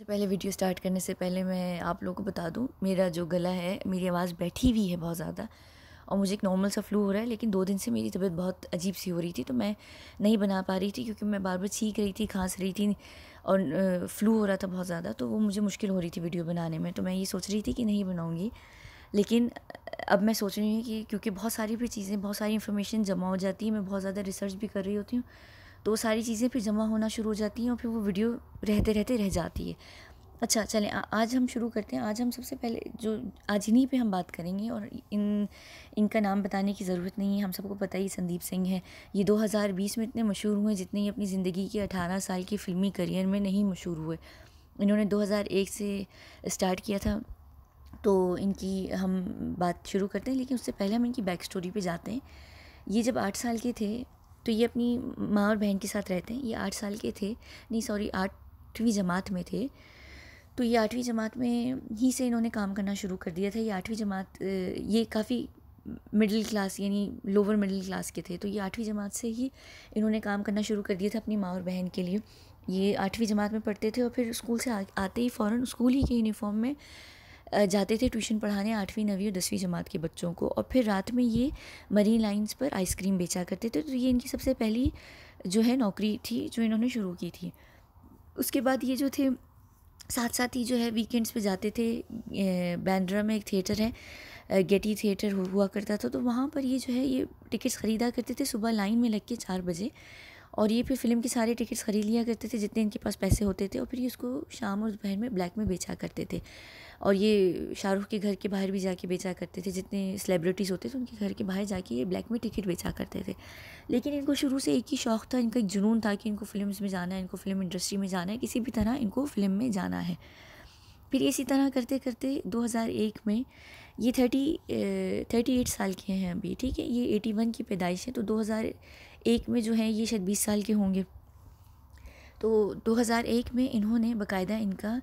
सबसे पहले video start करने से पहले मैं आप लोगों को बता दूं मेरा जो गला है मेरी आवाज़ बैठी हुई है बहुत ज़्यादा और मुझे एक नॉर्मल सा फ्लू हो रहा है लेकिन दो दिन से मेरी तबीयत बहुत अजीब सी हो रही थी तो मैं नहीं बना पा रही थी क्योंकि मैं बार बार छींक रही थी खांस रही थी और फ्लू हो रहा था बहुत ज़्यादा तो वो मुझे मुश्किल हो रही थी वीडियो बनाने में तो मैं ये सोच रही थी कि नहीं बनाऊँगी लेकिन अब मैं सोच रही हूँ कि क्योंकि बहुत सारी भी चीज़ें बहुत सारी इन्फॉर्मेशन जमा हो जाती है मैं बहुत ज़्यादा रिसर्च भी कर रही होती हूँ तो सारी चीज़ें फिर जमा होना शुरू हो जाती हैं और फिर वो वीडियो रहते रहते रह जाती है अच्छा चलें आज हम शुरू करते हैं आज हम सबसे पहले जो आज इन्हीं पे हम बात करेंगे और इन इनका नाम बताने की ज़रूरत नहीं है हम सबको पता ही संदीप सिंह है ये 2020 में इतने मशहूर हुए जितने ही अपनी ज़िंदगी के 18 साल के फिल्मी करियर में नहीं मशहूर हुए इन्होंने 2001 से स्टार्ट किया था तो इनकी हम बात शुरू करते हैं लेकिन उससे पहले हम इनकी बैक स्टोरी पर जाते हैं ये जब आठ साल के थे तो ये अपनी माँ और बहन के साथ रहते हैं ये आठ साल के थे नहीं सॉरी आठवीं जमात में थे तो ये आठवीं जमात में ही से इन्होंने काम करना शुरू कर दिया था ये आठवीं जमात ये काफ़ी मिडिल क्लास यानी लोअर मिडिल क्लास के थे तो ये आठवीं जमात से ही इन्होंने काम करना शुरू कर दिया था अपनी माँ और बहन के लिए ये आठवीं जमात में पढ़ते थे और फिर स्कूल से आ, आते ही फ़ौरन स्कूल ही के यूनिफॉर्म में जाते थे ट्यूशन पढ़ाने आठवीं नवीं और दसवीं जमात के बच्चों को और फिर रात में ये मरीन लाइन्स पर आइसक्रीम बेचा करते थे तो ये इनकी सबसे पहली जो है नौकरी थी जो इन्होंने शुरू की थी उसके बाद ये जो थे साथ साथ ही जो है वीकेंड्स पे जाते थे बैंड्रा में एक थिएटर है गेटी थिएटर हुआ करता था तो वहाँ पर ये जो है ये टिकट्स ख़रीदा करते थे सुबह लाइन में लग के चार बजे और ये फिर फिल्म की सारी टिकट्स ख़रीद लिया करते थे जितने इनके पास पैसे होते थे और फिर ये उसको शाम और दोपहर में ब्लैक में बेचा करते थे और ये शाहरुख के घर के बाहर भी जाके बेचा करते थे जितने सेलिब्रिटीज़ होते थे उनके घर के बाहर जाके ये ब्लैक में टिकट बेचा करते थे लेकिन इनको शुरू से एक ही शौक़ था इनका एक जुनून था कि इनको फिल्म में जाना है इनको फिल्म इंडस्ट्री में जाना है किसी भी तरह इनको फिल्म में जाना है फिर इसी तरह करते करते 2001 में ये थर्टी थर्टी एट साल के हैं अभी ठीक है ये एटी वन की पैदाइश है तो दो हज़ार एक में जो है ये शायद बीस साल के होंगे तो 2001 में इन्होंने बकायदा इनका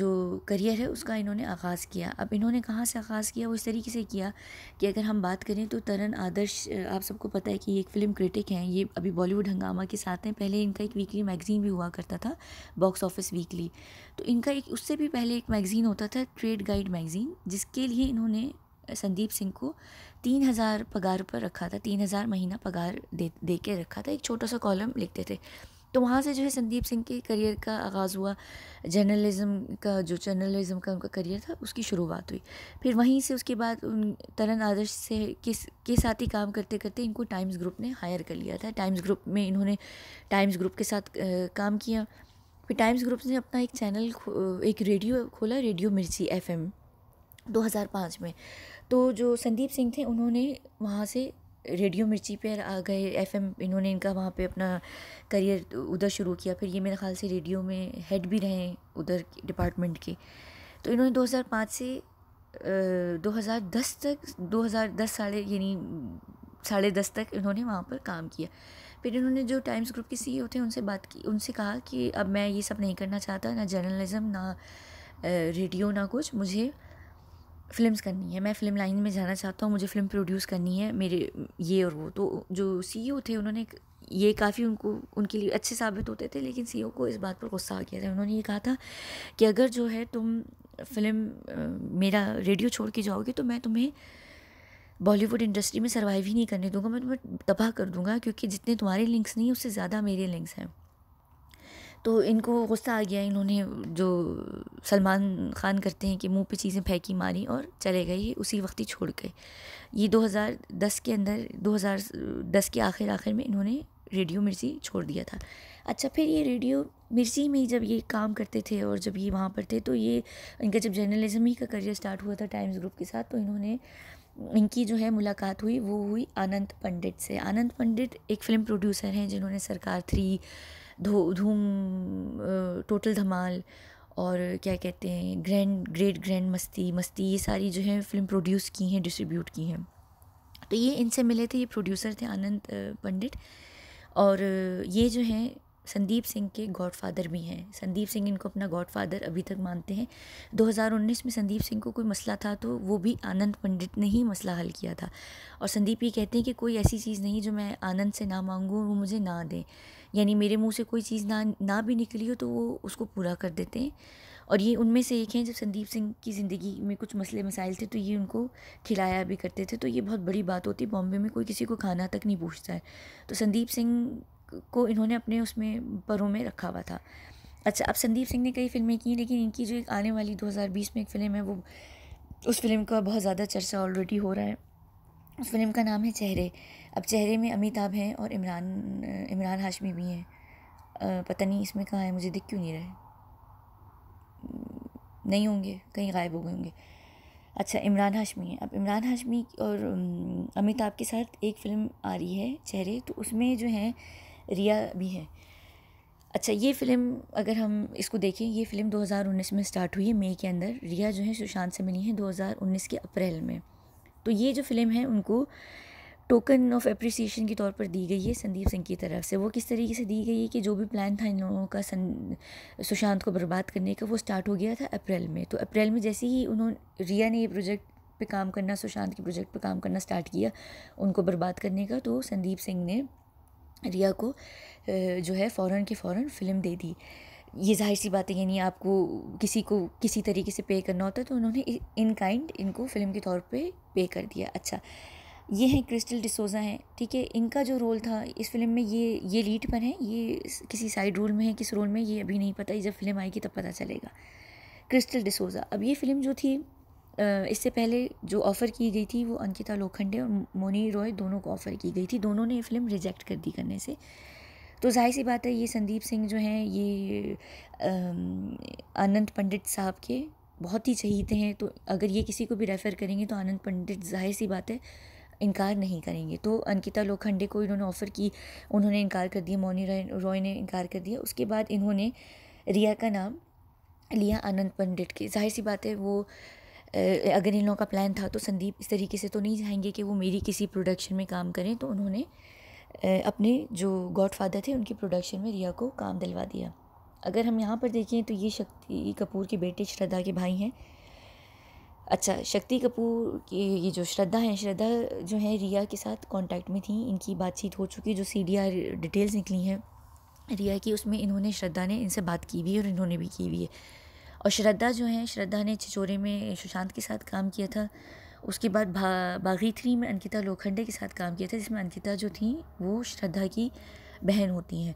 जो करियर है उसका इन्होंने आगाज़ किया अब इन्होंने कहाँ से आगाज़ किया वो इस तरीके से किया कि अगर हम बात करें तो तरन आदर्श आप सबको पता है कि ये एक फ़िल्म क्रिटिक हैं ये अभी बॉलीवुड हंगामा के साथ हैं पहले इनका एक वीकली मैगज़ीन भी हुआ करता था बॉक्स ऑफिस वीकली तो इनका एक उससे भी पहले एक मैगज़ीन होता था ट्रेड गाइड मैगज़ीन जिसके लिए इन्होंने संदीप सिंह को तीन हज़ार पगार पर रखा था तीन हज़ार महीना पगार दे दे के रखा था एक छोटा सा कॉलम लिखते थे तो वहाँ से जो है संदीप सिंह के करियर का आगाज़ हुआ जर्नलिज़म का जो जर्नलिज़म का उनका करियर था उसकी शुरुआत हुई फिर वहीं से उसके बाद उन तरन आदर्श से किस के साथ ही काम करते करते इनको टाइम्स ग्रुप ने हायर कर लिया था टाइम्स ग्रुप में इन्होंने टाइम्स ग्रुप के साथ काम किया फिर टाइम्स ग्रुप ने अपना एक चैनल एक रेडियो खोला रेडियो मिर्ची एफ़ 2005 में तो जो संदीप सिंह थे उन्होंने वहाँ से रेडियो मिर्ची पर आ गए एफएम इन्होंने इनका वहाँ पे अपना करियर उधर शुरू किया फिर ये मेरे ख्याल से रेडियो में हेड भी रहे उधर डिपार्टमेंट के तो इन्होंने 2005 से आ, 2010 तक 2010 साढ़े यानी साढ़े दस तक इन्होंने वहाँ पर काम किया फिर इन्होंने जो टाइम्स ग्रुप के सीईओ e थे उनसे बात की उनसे कहा कि अब मैं ये सब नहीं करना चाहता ना जर्नलिज़्म ना रेडियो ना कुछ मुझे फ़िल्म्स करनी है मैं फ़िल्म लाइन में जाना चाहता हूँ मुझे फ़िल्म प्रोड्यूस करनी है मेरे ये और वो तो जो सी e थे उन्होंने ये काफ़ी उनको उनके लिए अच्छे साबित होते थे लेकिन सी e को इस बात पर गुस्सा आ गया था उन्होंने ये कहा था कि अगर जो है तुम फिल्म मेरा रेडियो छोड़ के जाओगे तो मैं तुम्हें बॉलीवुड इंडस्ट्री में सर्वाइव ही नहीं करने दूंगा मैं तुम्हें तबाह कर दूंगा क्योंकि जितने तुम्हारे लिंक्स नहीं उससे ज़्यादा मेरे लिंक्स हैं तो इनको गुस्सा आ गया इन्होंने जो सलमान खान करते हैं कि मुंह पे चीज़ें फेंकी मारी और चले गए ये उसी वक्त ही छोड़ गए ये 2010 के अंदर 2010 के आखिर आखिर में इन्होंने रेडियो मिर्ची छोड़ दिया था अच्छा फिर ये रेडियो मिर्ची में जब ये काम करते थे और जब ये वहाँ पर थे तो ये इनका जब जर्नलिज़म ही का करियर स्टार्ट हुआ था टाइम्स ग्रुप के साथ तो इन्होंने इनकी जो है मुलाकात हुई वो हुई आनंद पंडित से आनंद पंडित एक फ़िल्म प्रोड्यूसर हैं जिन्होंने सरकार थ्री धो धूम टोटल धमाल और क्या कहते हैं ग्रैंड ग्रेट ग्रैंड मस्ती मस्ती ये सारी जो है फिल्म प्रोड्यूस की हैं डिस्ट्रीब्यूट की हैं तो ये इनसे मिले थे ये प्रोड्यूसर थे आनंद पंडित और ये जो हैं संदीप सिंह के गॉडफादर भी हैं संदीप सिंह इनको अपना गॉडफादर अभी तक मानते हैं 2019 में संदीप सिंह को कोई मसला था तो वो भी आनंद पंडित ने ही मसला हल किया था और संदीप ये कहते हैं कि कोई ऐसी चीज़ नहीं जो मैं आनंद से ना मांगूँ वो मुझे ना दें यानी मेरे मुंह से कोई चीज़ ना ना भी निकली हो तो वो उसको पूरा कर देते हैं और ये उनमें से एक हैं जब संदीप सिंह की ज़िंदगी में कुछ मसले मसाइल थे तो ये उनको खिलाया भी करते थे तो ये बहुत बड़ी बात होती है बॉम्बे में कोई किसी को खाना तक नहीं पूछता है तो संदीप सिंह को इन्होंने अपने उसमें परों में रखा हुआ था अच्छा अब संदीप सिंह ने कई फिल्में की लेकिन इनकी जो एक आने वाली 2020 में एक फ़िल्म है वो उस फिल्म का बहुत ज़्यादा चर्चा ऑलरेडी हो रहा है उस फिल्म का नाम है चेहरे अब चेहरे में अमिताभ हैं और इमरान इमरान हाशमी भी हैं पता नहीं इसमें कहाँ है मुझे दिख क्यों नहीं रहे नहीं होंगे कहीं गायब हो गए होंगे अच्छा इमरान हाशमी है अब इमरान हाशमी और अमिताभ के साथ एक फ़िल्म आ रही है चेहरे तो उसमें जो है रिया भी है अच्छा ये फ़िल्म अगर हम इसको देखें ये फ़िल्म 2019 में स्टार्ट हुई है मई के अंदर रिया जो है सुशांत से मिली है 2019 के अप्रैल में तो ये जो फ़िल्म है उनको टोकन ऑफ अप्रिसिएशन के तौर पर दी गई है संदीप सिंह की तरफ से वो किस तरीके से दी गई है कि जो भी प्लान था इन लोगों का सन सुशांत को बर्बाद करने का वो स्टार्ट हो गया था अप्रैल में तो अप्रैल में जैसे ही उन्होंने रिया ने ये प्रोजेक्ट पे काम करना सुशांत के प्रोजेक्ट पे काम करना स्टार्ट किया उनको बर्बाद करने का तो संदीप सिंह ने रिया को जो है फ़ौर के फ़ौर फिल्म दे दी ये जाहिर सी बात है यानी आपको किसी को किसी तरीके से पे करना होता है तो उन्होंने इन काइंड इनको फ़िल्म के तौर पे पे कर दिया अच्छा ये हैं क्रिस्टल डिसोजा हैं ठीक है इनका जो रोल था इस फिल्म में ये ये लीड पर हैं ये किसी साइड रोल में है किस रोल में ये अभी नहीं पता जब फिल्म आएगी तब पता चलेगा क्रिस्टल डिसोजा अब ये फिल्म जो थी इससे पहले जो ऑफ़र की गई थी वो अंकिता लोखंडे और मोनी रॉय दोनों को ऑफ़र की गई थी दोनों ने ये फिल्म रिजेक्ट कर दी करने से तो जाहिर सी बात है ये संदीप सिंह जो हैं ये आनंद पंडित साहब के बहुत ही चहीते हैं तो अगर ये किसी को भी रेफ़र करेंगे तो आनंद पंडित जाहिर सी बात है इनकार नहीं करेंगे तो अंकिता लोखंडे को इन्होंने ऑफ़र की उन्होंने इनकार कर दिया मौनी रॉय ने इनकार कर दिया उसके बाद इन्होंने रिया का नाम लिया आनंद पंडित की जाहिर सी बात है वो अगर इन लोगों का प्लान था तो संदीप इस तरीके से तो नहीं चाहेंगे कि वो मेरी किसी प्रोडक्शन में काम करें तो उन्होंने अपने जो गॉड फादर थे उनकी प्रोडक्शन में रिया को काम दिलवा दिया अगर हम यहाँ पर देखें तो ये शक्ति कपूर के बेटे श्रद्धा के भाई हैं अच्छा शक्ति कपूर की ये जो श्रद्धा हैं श्रद्धा जो है रिया के साथ कांटेक्ट में थी इनकी बातचीत हो चुकी जो सी डिटेल्स निकली हैं रिया की उसमें इन्होंने श्रद्धा ने इनसे बात की भी और इन्होंने भी की भी है और श्रद्धा जो है श्रद्धा ने छिचोरे में सुशांत के साथ काम किया था उसके बाद भा बागी थ्री में अंकिता लोखंडे के साथ काम किया था जिसमें अंकिता जो थी वो श्रद्धा की बहन होती हैं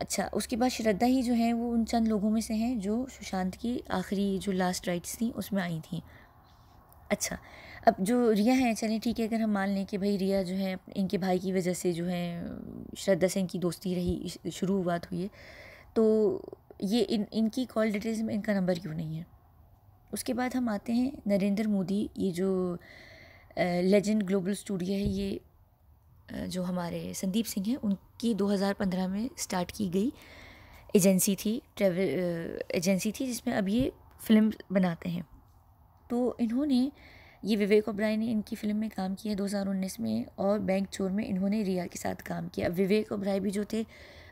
अच्छा उसके बाद श्रद्धा ही जो है वो उन चंद लोगों में से हैं जो सुशांत की आखिरी जो लास्ट राइट्स थी उसमें आई थी अच्छा अब जो रिया हैं चलें ठीक है अगर हम मान लें कि भाई रिया जो है इनके भाई की वजह से जो है श्रद्धा से इनकी दोस्ती रही शुरू हुआ तो ये तो ये इन इनकी कॉल डिटेल्स में इनका नंबर क्यों नहीं है उसके बाद हम आते हैं नरेंद्र मोदी ये जो लेजेंड ग्लोबल स्टूडियो है ये जो हमारे संदीप सिंह हैं उनकी 2015 में स्टार्ट की गई एजेंसी थी ट्रेवल एजेंसी थी जिसमें अब ये फिल्म बनाते हैं तो इन्होंने ये विवेक ओब्राय ने इनकी फिल्म में काम किया 2019 में और बैंक चोर में इन्होंने रिया के साथ काम किया अब विवेक ओब्राय भी जो थे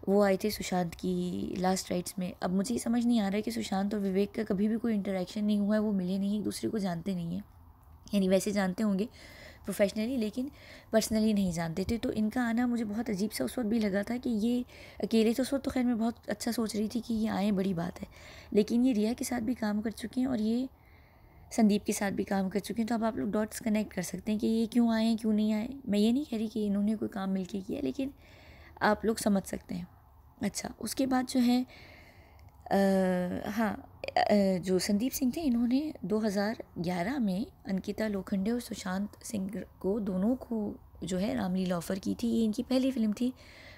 वो आए थे सुशांत की लास्ट राइट्स में अब मुझे समझ नहीं आ रहा है कि सुशांत और विवेक का कभी भी कोई इंटरेक्शन नहीं हुआ है वो मिले नहीं एक दूसरे को जानते नहीं हैं यानी वैसे जानते होंगे प्रोफेशनली लेकिन पर्सनली नहीं जानते थे तो इनका आना मुझे बहुत अजीब सा उस वक्त भी लगा था कि ये अकेले तो उस वक्त तो खैर मैं बहुत अच्छा सोच रही थी कि ये आए बड़ी बात है लेकिन ये रिया के साथ भी काम कर चुके हैं और ये संदीप के साथ भी काम कर चुके हैं तो अब आप लोग डॉट्स कनेक्ट कर सकते हैं कि ये क्यों आए हैं क्यों नहीं आए मैं ये नहीं कह रही कि इन्होंने कोई काम मिल के किया लेकिन आप लोग समझ सकते हैं अच्छा उसके बाद जो है आ, हाँ जो संदीप सिंह थे इन्होंने 2011 में अंकिता लोखंडे और सुशांत सिंह को दोनों को जो है रामलीला ऑफ़र की थी ये इनकी पहली फिल्म थी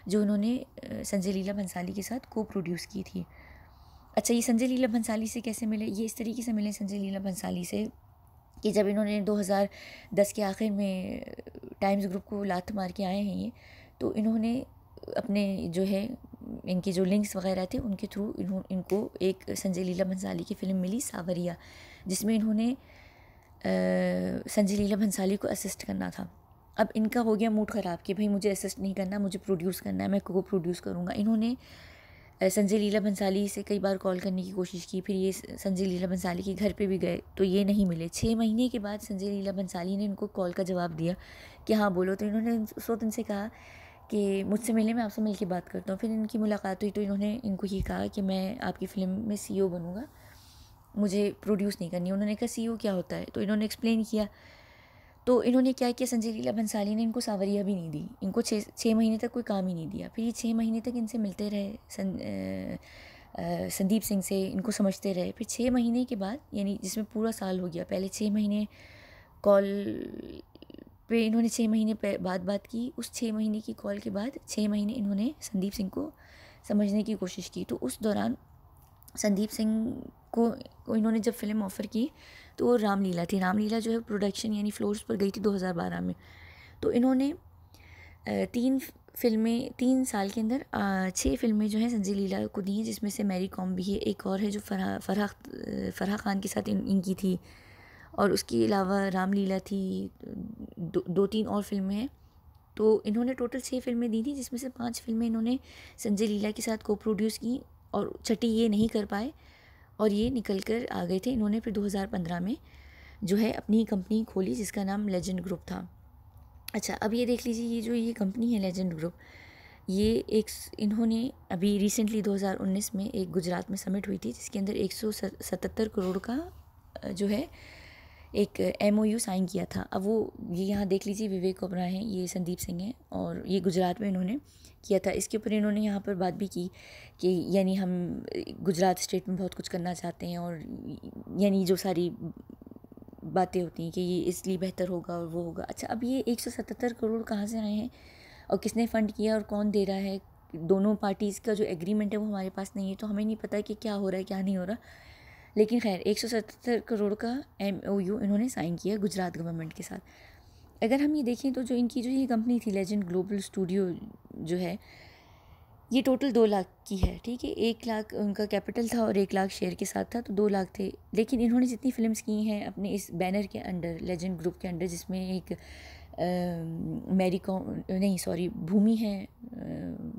जो इन्होंने संजय लीला भंसाली के साथ को प्रोड्यूस की थी अच्छा ये संजय लीला भंसाली से कैसे मिले ये इस तरीके से मिले संजय लीला भंसाली से कि जब इन्होंने 2010 के आखिर में टाइम्स ग्रुप को लात मार के आए हैं ये तो इन्होंने अपने जो है इनकी जो लिंक्स वगैरह थे उनके थ्रू इन्हों इनको एक संजय लीला भंसाली की फ़िल्म मिली सावरिया जिसमें इन्होंने संजय लीला भंसाली को असिस्ट करना था अब इनका हो गया मूड ख़राब कि भाई मुझे असिस्ट नहीं करना मुझे प्रोड्यूस करना है मैं को प्रोड्यूस करूँगा इन्होंने संजय लीला भंसाली से कई बार कॉल करने की कोशिश की फिर ये संजय लीला भंसाली के घर पे भी गए तो ये नहीं मिले छः महीने के बाद संजय लीला भंसाली ने इनको कॉल का जवाब दिया कि हाँ बोलो तो इन्होंने उस वक्त उनसे कहा कि मुझसे मिले मैं आपसे मिल के बात करता हूँ फिर इनकी मुलाकात हुई तो इन्होंने इनको ये कहा कि मैं आपकी फ़िल्म में सी e बनूँगा मुझे प्रोड्यूस नहीं करनी उन्होंने कहा सी e क्या होता है तो इन्होंने एक्सप्लेन किया तो इन्होंने क्या किया संजय लीला भंसाली ने इनको सावरिया भी नहीं दी इनको छः छः महीने तक कोई काम ही नहीं दिया फिर ये छः महीने तक इनसे मिलते रहे आ, संदीप सिंह से इनको समझते रहे फिर छः महीने के बाद यानी जिसमें पूरा साल हो गया पहले छः महीने कॉल पे इन्होंने छः महीने बाद बात की उस छः महीने की कॉल के बाद छः महीने इन्होंने संदीप सिंह को समझने की कोशिश की तो उस दौरान संदीप सिंह को, को इन्होंने जब फिल्म ऑफ़र की तो वो रामलीला थी रामलीला जो है प्रोडक्शन यानी फ्लोर्स पर गई थी 2012 में तो इन्होंने तीन फिल्में तीन साल के अंदर छः फिल्में जो हैं संजय लीला को दी हैं जिसमें से मैरी कॉम भी है एक और है जो फरा फराह फराह खान के साथ इन, इनकी थी और उसके अलावा रामलीला थी दो दो तीन और फिल्में हैं तो इन्होंने टोटल छः फिल्में दी थी जिसमें से पांच फिल्में इन्होंने संजय लीला के साथ को प्रोड्यूस की और छठी ये नहीं कर पाए और ये निकल कर आ गए थे इन्होंने फिर 2015 में जो है अपनी कंपनी खोली जिसका नाम लेजेंड ग्रुप था अच्छा अब ये देख लीजिए ये जो ये कंपनी है लेजेंड ग्रुप ये एक इन्होंने अभी रिसेंटली 2019 में एक गुजरात में समिट हुई थी जिसके अंदर एक करोड़ का जो है एक एम साइन किया था अब वो ये यहाँ देख लीजिए विवेक ओबराय हैं ये संदीप सिंह हैं और ये गुजरात में इन्होंने किया था इसके ऊपर इन्होंने यहाँ पर बात भी की कि यानी हम गुजरात स्टेट में बहुत कुछ करना चाहते हैं और यानी जो सारी बातें होती हैं कि ये इसलिए बेहतर होगा और वो होगा अच्छा अब ये एक करोड़ कहाँ से आए हैं और किसने फ़ंड किया और कौन दे रहा है दोनों पार्टीज़ का जो एग्रीमेंट है वो हमारे पास नहीं है तो हमें नहीं पता कि क्या हो रहा है क्या नहीं हो रहा लेकिन खैर एक सौ सतहत्तर करोड़ का एम ओ यू इन्होंने साइन किया गुजरात गवर्नमेंट के साथ अगर हम ये देखें तो जो इनकी जो ये कंपनी थी लेजेंड ग्लोबल स्टूडियो जो है ये टोटल दो लाख की है ठीक है एक लाख उनका कैपिटल था और एक लाख शेयर के साथ था तो दो लाख थे लेकिन इन्होंने जितनी फिल्म्स की हैं अपने इस बैनर के अंडर लेजेंड ग्रुप के अंडर जिसमें एक मेरी कॉम नहीं सॉरी भूमि है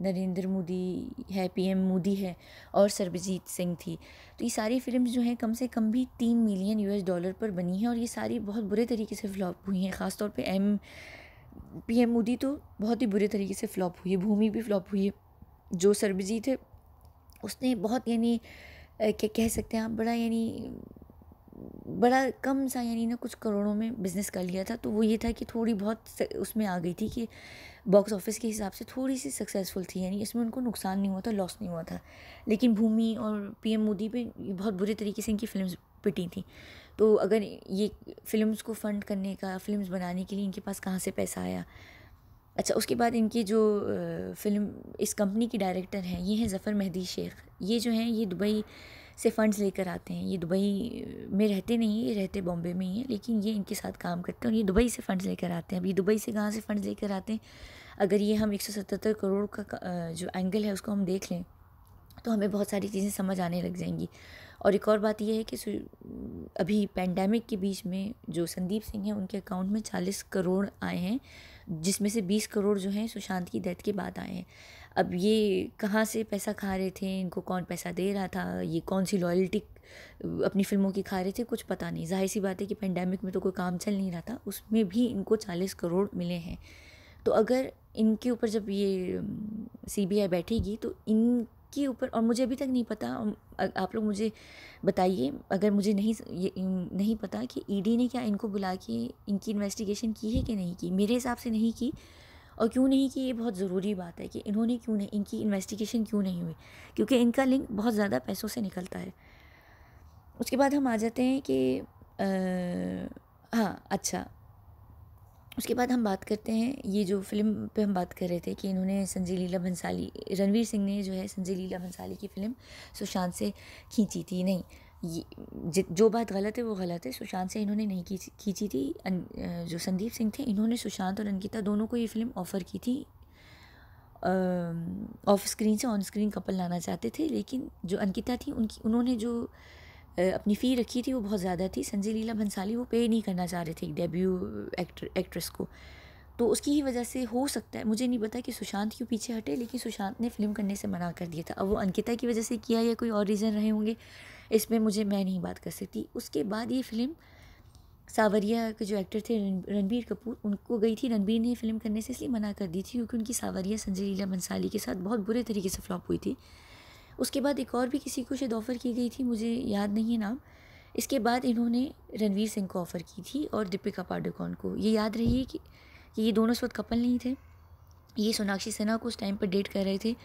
नरेंद्र मोदी है पीएम मोदी है और सरबजीत सिंह थी तो ये सारी फिल्म जो हैं कम से कम भी तीन मिलियन यूएस डॉलर पर बनी हैं और ये सारी बहुत बुरे तरीके से फ्लॉप हुई हैं ख़ासतौर पर एम पीएम मोदी तो बहुत ही बुरे तरीके से फ्लॉप हुई है भूमि भी फ्लॉप हुई है जो सरबजीत है उसने बहुत यानी कह सकते हैं आप बड़ा यानी बड़ा कम सा यानी ना कुछ करोड़ों में बिज़नेस कर लिया था तो वो ये था कि थोड़ी बहुत उसमें आ गई थी कि बॉक्स ऑफिस के हिसाब से थोड़ी सी सक्सेसफुल थी यानी इसमें उनको नुकसान नहीं हुआ था लॉस नहीं हुआ था लेकिन भूमि और पीएम मोदी पे बहुत बुरे तरीके से इनकी फिल्म पिटी थी तो अगर ये फिल्म्स को फ़ंड करने का फिल्म्स बनाने के लिए इनके पास कहाँ से पैसा आया अच्छा उसके बाद इनकी जो फिल्म इस कंपनी की डायरेक्टर हैं ये हैं जफ़र मेहदी शेख ये जो हैं ये दुबई से फ़ंड्स लेकर आते हैं ये दुबई में रहते नहीं ये रहते बॉम्बे में ही हैं लेकिन ये इनके साथ काम करते हैं और ये दुबई से फ़ंड्स लेकर आते हैं अभी ये दुबई से कहाँ से फ़ंड्स लेकर आते हैं अगर ये हम एक करोड़ का जो एंगल है उसको हम देख लें तो हमें बहुत सारी चीज़ें समझ आने लग जाएंगी और एक और बात यह है कि अभी पेंडेमिक के बीच में जो संदीप सिंह हैं उनके अकाउंट में चालीस करोड़ आए हैं जिसमें से बीस करोड़ जो हैं सुशांत की डेथ के बाद आए हैं अब ये कहाँ से पैसा खा रहे थे इनको कौन पैसा दे रहा था ये कौन सी लॉयल्टी अपनी फिल्मों की खा रहे थे कुछ पता नहीं जाहिर सी बात है कि पेंडेमिक में तो कोई काम चल नहीं रहा था उसमें भी इनको चालीस करोड़ मिले हैं तो अगर इनके ऊपर जब ये सी बैठेगी तो इन के ऊपर और मुझे अभी तक नहीं पता आप लोग मुझे बताइए अगर मुझे नहीं ये, नहीं पता कि ईडी e ने क्या इनको बुला के इनकी इन्वेस्टिगेशन की है कि नहीं की मेरे हिसाब से नहीं की और क्यों नहीं कि ये बहुत ज़रूरी बात है कि इन्होंने क्यों नहीं इनकी इन्वेस्टिगेशन क्यों नहीं हुई क्योंकि इनका लिंक बहुत ज़्यादा पैसों से निकलता है उसके बाद हम आ जाते हैं कि आ, हाँ अच्छा उसके बाद हम बात करते हैं ये जो फिल्म पे हम बात कर रहे थे कि इन्होंने संजय लीला भंसाली रणवीर सिंह ने जो है संजय लीला भंसाली की फ़िल्म सुशांत से खींची थी नहीं जो बात गलत है वो गलत है सुशांत से इन्होंने नहीं खींची खींची थी जो संदीप सिंह थे इन्होंने सुशांत और अंकिता दोनों को ये फ़िल्म ऑफ़र की थी ऑफ स्क्रीन से ऑन स्क्रीन कपल लाना चाहते थे लेकिन जो अंकिता थी उनकी उन्होंने जो अपनी फ़ी रखी थी वो बहुत ज़्यादा थी संजय लीला भंसाली वो पे नहीं करना चाह रहे थे एक डेब्यू एक्टर एक्ट्रेस को तो उसकी ही वजह से हो सकता है मुझे नहीं पता कि सुशांत क्यों पीछे हटे लेकिन सुशांत ने फ़िल्म करने से मना कर दिया था अब वो अंकिता की वजह से किया या कोई और रीज़न रहे होंगे इसमें मुझे मैं नहीं बात कर सकती उसके बाद ये फिल्म सावरिया के जो एक्टर थे रणबीर कपूर उनको गई थी रणबीर ने फिल्म करने से इसलिए मना कर दी थी क्योंकि उनकी सावरिया संजय लीला मंसाली के साथ बहुत बुरे तरीके से फ्लॉप हुई थी उसके बाद एक और भी किसी को शायद ऑफ़र की गई थी मुझे याद नहीं है नाम इसके बाद इन्होंने रणवीर सिंह को ऑफ़र की थी और दीपिका पाडुकॉन को ये याद रही है कि ये दोनों वक्त कपल नहीं थे ये सोनाक्षी सिन्हा को उस टाइम पर डेट कर रहे थे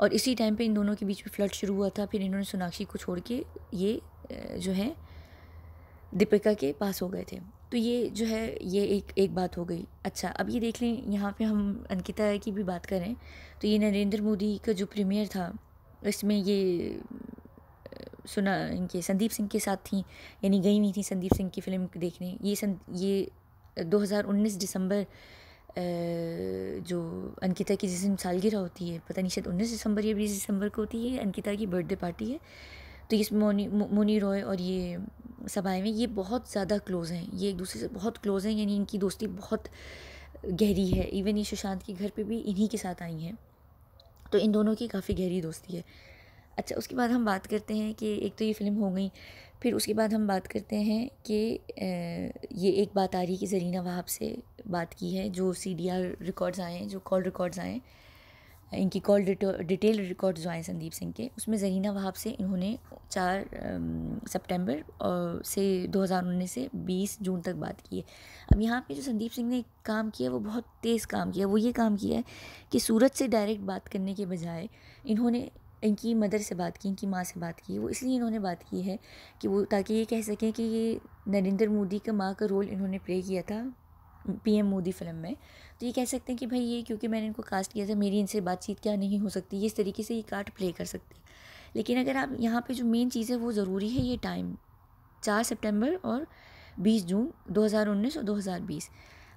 और इसी टाइम पे इन दोनों के बीच में फ्लड शुरू हुआ था फिर इन्होंने सोनाक्षी को छोड़ के ये जो है दीपिका के पास हो गए थे तो ये जो है ये एक एक बात हो गई अच्छा अब ये देख लें यहाँ पे हम अंकिता की भी बात करें तो ये नरेंद्र मोदी का जो प्रीमियर था इसमें ये सुना इनके संदीप सिंह के साथ थी यानी गई हुई थी संदीप सिंह की फ़िल्म देखने ये सं ये 2019 दिसंबर जो अंकिता की जिस दिन सालगिरह होती है पता नहीं शायद उन्नीस दिसंबर या बीस दिसंबर को होती है अंकिता की बर्थडे पार्टी है तो ये मोनी मोनी रॉय और ये सब आए ये बहुत ज़्यादा क्लोज़ हैं ये एक दूसरे से बहुत क्लोज़ हैं यानी इनकी दोस्ती बहुत गहरी है इवन ये सुशांत के घर पे भी इन्हीं के साथ आई हैं तो इन दोनों की काफ़ी गहरी दोस्ती है अच्छा उसके बाद हम बात करते हैं कि एक तो ये फ़िल्म हो गई फिर उसके बाद हम बात करते हैं कि ये एक बात आ रही कि जरीना वहाब से बात की है जो सी डी आर रिकॉर्ड्स आए हैं जो कॉल रिकॉर्ड्स आए हैं इनकी कॉल डिटेल रिकॉर्ड जो आए संदीप सिंह के उसमें जरीना वहाब से इन्होंने चार सितंबर और से 2019 से 20 जून तक बात की है अब यहाँ पे जो संदीप सिंह ने काम किया वो बहुत तेज़ काम किया वो ये काम किया है कि सूरज से डायरेक्ट बात करने के बजाय इन्होंने इनकी मदर से बात की इनकी माँ से बात की वो इसलिए इन्होंने बात की है कि वो ताकि ये कह सकें कि ये नरेंद्र मोदी का माँ का रोल इन्होंने प्ले किया था पीएम मोदी फिल्म में तो ये कह सकते हैं कि भाई ये क्योंकि मैंने इनको कास्ट किया था मेरी इनसे बातचीत क्या नहीं हो सकती ये इस तरीके से ये कार्ड प्ले कर सकते लेकिन अगर आप यहाँ पे जो मेन चीज़ है वो ज़रूरी है ये टाइम चार सितंबर और बीस जून दो और दो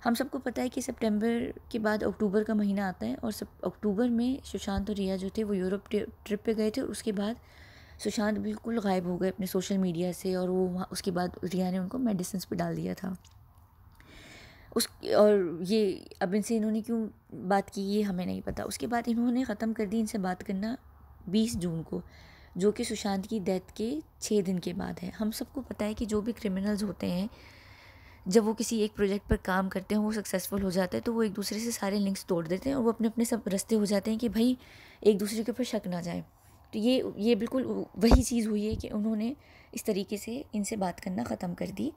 हम सबको पता है कि सितंबर के बाद अक्टूबर का महीना आता है और सब अक्टूबर में सुशांत और रिया जो थे वो यूरोप ट्रिप पे गए थे और उसके बाद सुशांत बिल्कुल गायब हो गए अपने सोशल मीडिया से और वो वहाँ उसके बाद रिया ने उनको मेडिसिन पे डाल दिया था उस और ये अब इनसे इन्होंने क्यों बात की ये हमें नहीं पता उसके बाद इन्होंने ख़त्म कर दी इनसे बात करना बीस जून को जो कि सुशांत की डेथ के छः दिन के बाद है हम सबको पता है कि जो भी क्रिमिनल्स होते हैं जब वो किसी एक प्रोजेक्ट पर काम करते हैं वो सक्सेसफुल हो जाता है तो वो एक दूसरे से सारे लिंक्स तोड़ देते हैं और वो अपने अपने सब रस्ते हो जाते हैं कि भाई एक दूसरे के ऊपर शक ना जाए तो ये ये बिल्कुल वही चीज़ हुई है कि उन्होंने इस तरीके से इनसे बात करना ख़त्म कर दी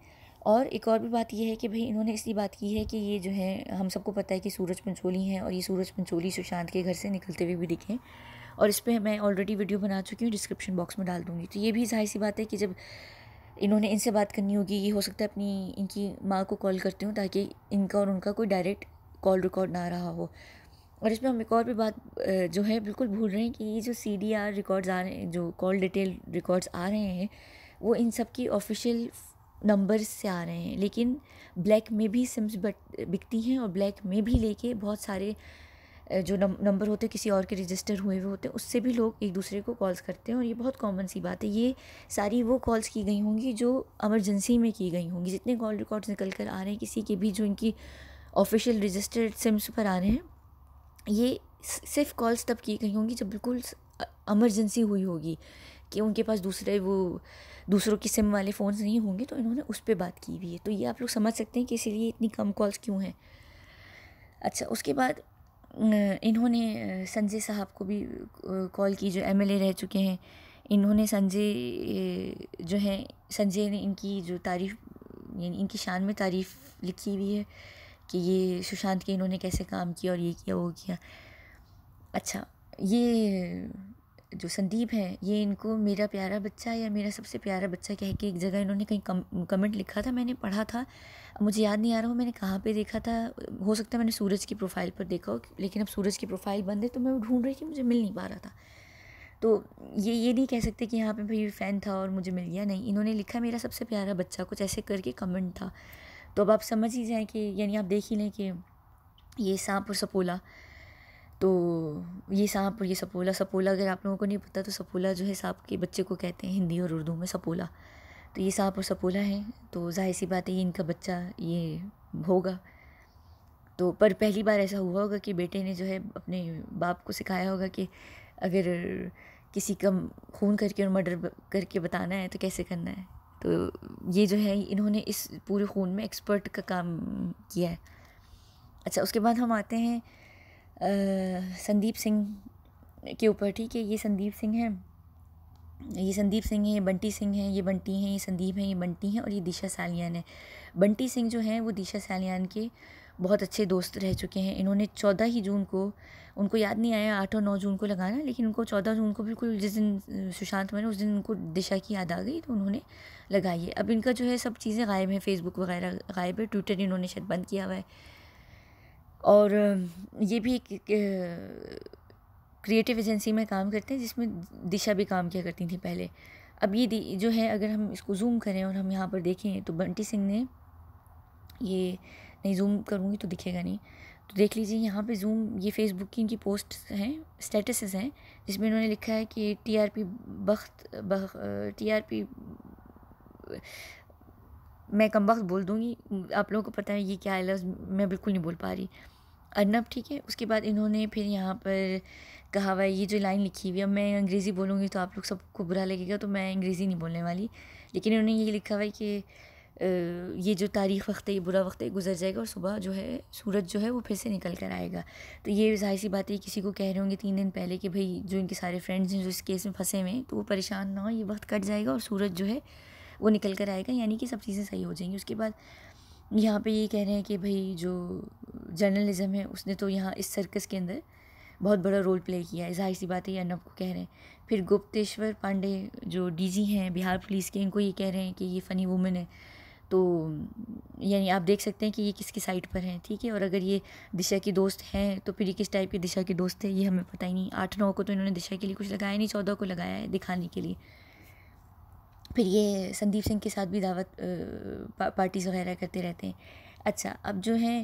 और एक और भी बात यह है कि भाई इन्होंने इसलिए बात की है कि ये जो है हम सबको पता है कि सूरज पंचोली हैं और ये सूरज पंचोली सुशांत के घर से निकलते हुए भी दिखे और इस पर मैं ऑलरेडी वीडियो बना चुकी हूँ डिस्क्रिप्शन बॉक्स में डाल दूँगी तो ये भी जाहिर सी बात है कि जब इन्होंने इनसे बात करनी होगी ये हो सकता है अपनी इनकी माँ को कॉल करती हूँ ताकि इनका और उनका कोई डायरेक्ट कॉल रिकॉर्ड ना रहा हो और इसमें हम एक और भी बात जो है बिल्कुल भूल रहे हैं कि ये जो सी डी आर रिकॉर्ड्स आ रहे हैं जो कॉल डिटेल रिकॉर्ड्स आ रहे हैं वो इन सब की ऑफिशियल नंबर्स से आ रहे हैं लेकिन ब्लैक में भी सिम्स बट बिकती हैं और ब्लैक में भी लेके बहुत सारे जो नंबर होते हैं किसी और के रजिस्टर हुए हुए होते हैं उससे भी लोग एक दूसरे को कॉल्स करते हैं और ये बहुत कॉमन सी बात है ये सारी वो कॉल्स की गई होंगी जो एमरजेंसी में की गई होंगी जितने कॉल रिकॉर्ड्स निकल कर आ रहे हैं किसी के भी जो इनकी ऑफिशियल रजिस्टर्ड सिम्स पर आ रहे हैं ये सिर्फ कॉल्स तब की गई होंगी जब बिल्कुल एमरजेंसी हुई होगी कि उनके पास दूसरे वो दूसरों की सिम वाले फ़ोन्स नहीं होंगे तो इन्होंने उस पर बात की हुई है तो ये आप लोग समझ सकते हैं कि इसीलिए इतनी कम कॉल्स क्यों हैं अच्छा उसके बाद इन्होंने संजय साहब को भी कॉल की जो एमएलए रह चुके हैं इन्होंने संजय जो हैं संजय ने इनकी जो तारीफ़ यानी इनकी शान में तारीफ़ लिखी हुई है कि ये सुशांत के इन्होंने कैसे काम किया और ये किया वो किया अच्छा ये जो संदीप हैं ये इनको मेरा प्यारा बच्चा या मेरा सबसे प्यारा बच्चा कह के एक जगह इन्होंने कहीं कम, कमेंट लिखा था मैंने पढ़ा था मुझे याद नहीं आ रहा हूँ मैंने कहाँ पे देखा था हो सकता है मैंने सूरज की प्रोफाइल पर देखा हो लेकिन अब सूरज की प्रोफाइल बंद है तो मैं ढूंढ रही थी मुझे मिल नहीं पा रहा था तो ये ये नहीं कह सकते कि यहाँ पे भाई फ़ैन था और मुझे मिल गया नहीं इन्होंने लिखा मेरा सबसे प्यारा बच्चा कुछ ऐसे करके कमेंट था तो अब आप समझ ही जाएँ कि यानी आप देख ही लें कि ये सांप और सपोला तो ये सांप और ये सपोला सपोला अगर आप लोगों को नहीं पता तो सपोला जो है सांप के बच्चे को कहते हैं हिंदी और उर्दू में सपोला तो ये सांप और सपोला है तो जाहिर सी बात है ये इनका बच्चा ये होगा तो पर पहली बार ऐसा हुआ होगा कि बेटे ने जो है अपने बाप को सिखाया होगा कि अगर किसी का खून करके और मर्डर करके बताना है तो कैसे करना है तो ये जो है इन्होंने इस पूरे खून में एक्सपर्ट का काम किया है अच्छा उसके बाद हम आते हैं संदीप सिंह के ऊपर ठीक है ये संदीप सिंह हैं ये संदीप सिंह हैं ये बंटी सिंह हैं ये बंटी हैं ये संदीप हैं ये बंटी हैं और ये दिशा सालियान है बंटी सिंह जो हैं वो दिशा सालियान के बहुत अच्छे दोस्त रह चुके हैं इन्होंने चौदह ही जून को उनको याद नहीं आया आठ और नौ जून को लगाना लेकिन उनको चौदह जून को बिल्कुल जिस दिन सुशांत मैंने उस दिन उनको दिशा की याद आ गई तो उन्होंने लगाई है अब इनका जो है सब चीज़ें गायब हैं फेसबुक वगैरह गायब है ट्विटर इन्होंने शायद बंद किया हुआ है और ये भी एक क्रिएटिव एजेंसी में काम करते हैं जिसमें दिशा भी काम किया करती थी पहले अब ये जो है अगर हम इसको जूम करें और हम यहाँ पर देखें तो बंटी सिंह ने ये नहीं जूम करूँगी तो दिखेगा नहीं तो देख लीजिए यहाँ पे जूम ये फेसबुक की इनकी पोस्ट हैं स्टेटसेस हैं जिसमें इन्होंने लिखा है कि टीआरपी बख्त बख पी मैं कम वक्त बोल दूँगी आप लोगों को पता है ये क्या है लफ्ज़ मैं बिल्कुल नहीं बोल पा रही अर्नब ठीक है उसके बाद इन्होंने फिर यहाँ पर कहा हुआ ये जो लाइन लिखी हुई है मैं अंग्रेज़ी बोलूँगी तो आप लोग सबको बुरा लगेगा तो मैं अंग्रेज़ी नहीं बोलने वाली लेकिन इन्होंने ये लिखा हुआ है कि ये जो तारीख वक्त है ये बुरा वक्त है गुजर जाएगा और सुबह जो है सूरज जो है वो फिर से निकल कर आएगा तो ये जाहिर सी बात है किसी को कह रहे होंगे तीन दिन पहले कि भाई जो इनके सारे फ्रेंड्स हैं जो इस केस में फंसे हुए हैं तो वो परेशान ना हो ये वक्त कट जाएगा और सूरज जो है वो निकल कर आएगा यानी कि सब चीज़ें सही हो जाएंगी उसके बाद यहाँ पे ये कह रहे हैं कि भाई जो जर्नलिज़म है उसने तो यहाँ इस सर्कस के अंदर बहुत बड़ा रोल प्ले किया है जाहिर सी बात है ये अनब को कह रहे हैं फिर गुप्तेश्वर पांडे जो डीजी हैं बिहार पुलिस के इनको ये कह रहे हैं कि ये फ़नी वूमेन है तो यानी आप देख सकते हैं कि ये किसकी साइड पर हैं ठीक है और अगर ये दिशा की दोस्त हैं तो फिर ये किस टाइप की दिशा की दोस्त है ये हमें पता ही नहीं आठ नौ को तो इन्होंने दिशा के लिए कुछ लगाया नहीं चौदह को लगाया है दिखाने के लिए फिर ये संदीप सिंह के साथ भी दावत पा, पार्टीज़ वगैरह करते रहते हैं अच्छा अब जो है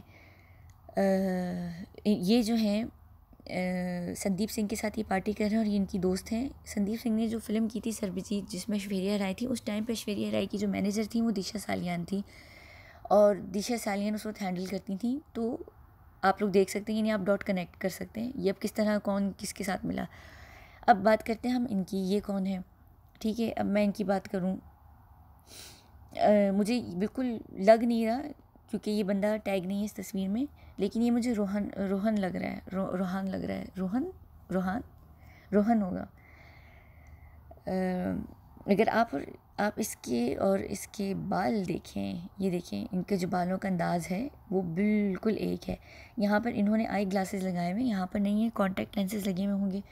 ये जो है संदीप सिंह के साथ ये पार्टी कर रहे हैं और ये इनकी दोस्त हैं संदीप सिंह ने जो फिल्म की थी सरबजीत जिसमें श्वेरिया राय थी उस टाइम पर श्वेरिया राय की जो मैनेजर थी वो दिशा सालियान थी और दिशा सालियान उस वक्त हैंडल करती थी तो आप लोग देख सकते हैं यानी आप डॉट कनेक्ट कर सकते हैं ये अब किस तरह कौन किसके साथ मिला अब बात करते हैं हम इनकी ये कौन है ठीक है अब मैं इनकी बात करूँ मुझे बिल्कुल लग नहीं रहा क्योंकि ये बंदा टैग नहीं है इस तस्वीर में लेकिन ये मुझे रोहन रोहन लग रहा है रो, रोहान लग रहा है रोहन रोहान रोहन होगा अगर आप और आप इसके और इसके बाल देखें ये देखें इनके जो बालों का अंदाज़ है वो बिल्कुल एक है यहाँ पर इन्होंने आई ग्लासेस लगाए हुए यहाँ पर नहीं है कॉन्टैक्ट लेंसेज लगे हुए होंगे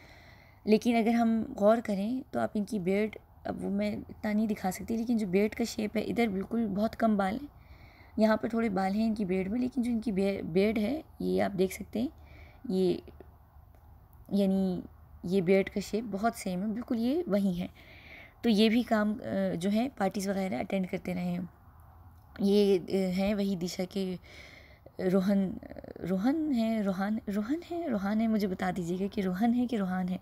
लेकिन अगर हम गौर करें तो आप इनकी बेड अब वो मैं इतना नहीं दिखा सकती लेकिन जो बेड का शेप है इधर बिल्कुल बहुत कम बाल हैं यहाँ पर थोड़े बाल हैं इनकी बेड में लेकिन जो इनकी बेड है ये आप देख सकते हैं ये यानी ये बेड का शेप बहुत सेम है बिल्कुल ये वही है तो ये भी काम जो है पार्टीज़ वगैरह अटेंड करते रहे हैं ये हैं वही दिशा के रोहन रोहन है रोहान रोहन है रोहान है मुझे बता दीजिएगा कि रोहन है कि रोहान है